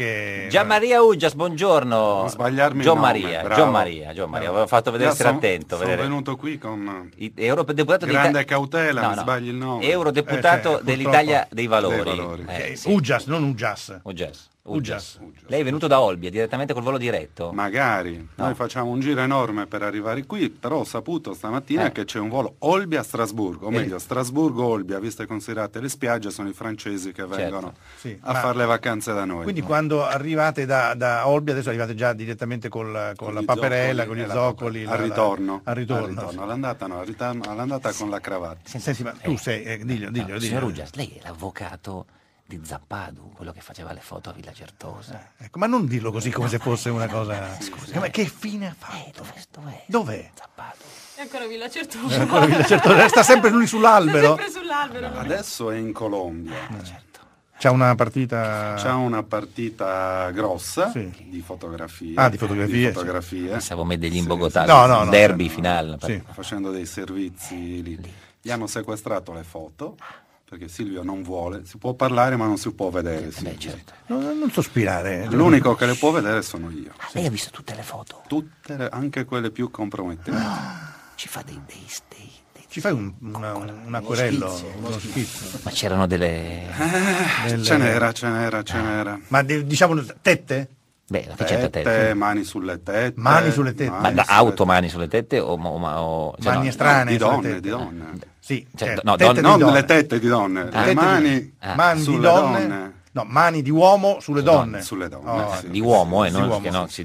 Che... Maria Uggias, buongiorno. Non sbagliarmi Gian Maria, Gian Maria, Gian Maria, avevo fatto vedere essere attento. Sono vedere. venuto qui con I, eurodeputato grande cautela, no, no. sbagli il nome. Eh, eurodeputato eh, cioè, dell'Italia dei Valori. Dei valori. Eh, sì. Uggias, non Uggias. Uggias. Uggias. Lei è venuto da Olbia direttamente col volo diretto? Magari, no. noi facciamo un giro enorme per arrivare qui, però ho saputo stamattina eh. che c'è un volo Olbia-Strasburgo, o meglio eh. Strasburgo-Olbia, visto e considerate le spiagge, sono i francesi che certo. vengono certo. a sì, fare le vacanze da noi. Quindi no. quando arrivate da, da, Olbia, adesso arrivate già direttamente col, con, con la paperella, zoccoli, con gli eh, zoccoli. al, ritorno, al ritorno. ritorno. Sì. All'andata no, all'andata sì. con la cravatta. Senti, ma tu eh. sei, eh, diglio, eh, diglio, no, diglio. Signor Uggias, lei è l'avvocato di Zappadu, quello che faceva le foto a Villa Certosa. Eh, ecco, ma non dirlo così come no, se fosse una cosa... Eh, scusa. Eh, ma che fine ha fatto? Eh, dov'è? Dov'è? dov'è? Zappadu. È ancora Villa Certosa. È ancora Villa Certosa, sta sempre lui sull'albero. Sta sempre sull'albero. No, adesso è in Colombia. Eh, ah, certo. C'è una partita. C'è una partita grossa sì. di fotografie. Ah, di fotografie. Di fotografie. Pensavo Medellin sì, Bogotà, sì. No, no, no, derby no, finale. Sì. Facendo dei servizi lì. Gli hanno sequestrato le foto ah perché Silvio non vuole, si può parlare ma non si può vedere. Sì. Eh, beh, certo. no, non sospirare. Eh. L'unico che le può vedere sono io. Ah, lei ha visto tutte le foto? Tutte, le, anche quelle più compromettenti. Ah, ci fa dei, dei, dei, dei Ci fai un, una, eh, un acquerello, uno schizzo. Ma c'erano delle... Eh, delle... Ce n'era, ce n'era, ce n'era. Ah, ma diciamo tette? Beh, che tette, tette? mani sulle tette. Mani sulle tette. Mani ma, sulle auto mani sulle tette o... o, o cioè mani no, estranee. Di donne, di donne. Sì, cioè, cioè, no, tette non donne. le tette di donne, ah. le mani, ah. mani di donne. donne. No, mani di uomo sulle donne. Sulle donne. Oh, sì. Di uomo, eh, non, si,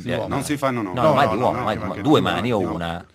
fanno no. No, no, no, no, no, no, no, no,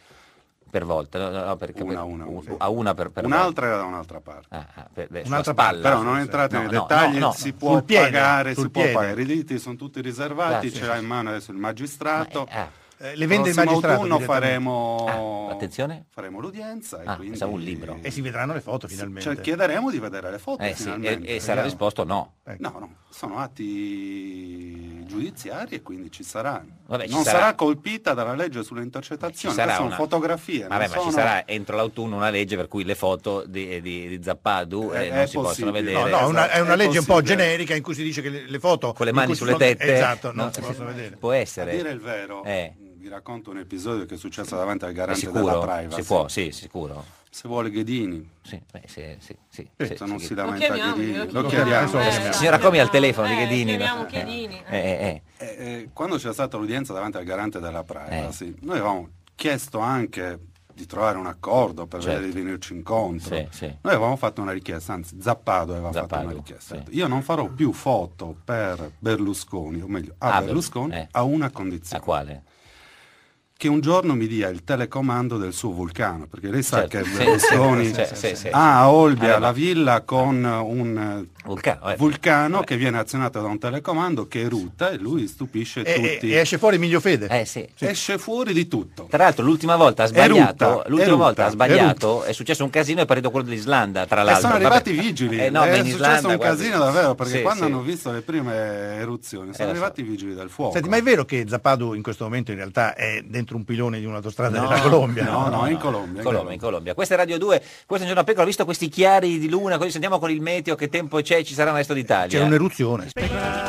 per volta, no, no, perché una, una, per, una, a una per, per un'altra volta. era da un'altra parte. Ah, ah per, beh, un'altra parte, però non entrate no, nei dettagli, si può piede, pagare, si piede. può pagare, i diritti sono tutti riservati, ce l'ha in mano adesso il magistrato. Ma è, ah. Eh, eh, le vende Prossimo magistrato autunno faremo, ah, faremo l'udienza e ah, quindi... un libro e si vedranno le foto finalmente cioè, chiederemo di vedere le foto eh, sì, e, e sarà risposto no. Ecco. no no sono atti giudiziari e quindi ci saranno. Vabbè, ci non sarà... sarà. colpita dalla legge sulle intercettazioni, ci sarà sono una... fotografie. Vabbè, ma sono... ci sarà entro l'autunno una legge per cui le foto di, di, di Zappadu eh, non possibile. si possono vedere. No, no, una, è una è legge possibile. un po' generica in cui si dice che le, le foto... Con le mani sulle sono... tette. Esatto, non no, si possono vedere. Può essere. A dire il vero. Eh. Vi racconto un episodio che è successo davanti al garante sicuro? della privacy. Si può, sì, sicuro. Se vuole Ghedini. Sì, beh, se, se, sì, se, certo, non si lamenta lo Ghedini. Lo chiamiamo. Signora Comi al telefono di eh, Ghedini. No? Eh, eh, quando c'è stata l'udienza davanti al garante della privacy, noi avevamo chiesto anche di trovare un accordo per certo. vedere di certo. venirci incontro. Sì, sì. Noi avevamo fatto una richiesta, anzi Zappado aveva Zappado, fatto una richiesta. Sì. Io non farò più foto per Berlusconi, o meglio, a ah, Berlusconi eh. a una condizione. A quale? che un giorno mi dia il telecomando del suo vulcano, perché lei sa certo. che Berlusconi sì, ha a Olbia ah, la villa con un eh, vulcano, eh. vulcano eh. che viene azionato da un telecomando che erutta e lui stupisce e, tutti. E, esce fuori Miglio Fede. Eh, esce fuori di tutto. Tra l'altro l'ultima volta ha sbagliato, erutta, l'ultima erutta, volta ha sbagliato, erutta. è successo un casino e è partito quello dell'Islanda, tra eh, l'altro. E sono arrivati i vigili, eh, no, è Islanda, successo un guardi. casino davvero, perché quando hanno visto le prime eruzioni sono arrivati so. i vigili del fuoco. Senti, ma è vero che Zapadu in questo momento in realtà è dentro dentro un pilone di un'autostrada no, della Colombia. No, no, no, no in, Colombia, in, Colombia, in Colombia. In Colombia, Questa è Radio 2, questo è un giorno piccolo, ho visto questi chiari di luna, così sentiamo con il meteo che tempo c'è, ci sarà nel resto d'Italia. C'è un'eruzione. Spera.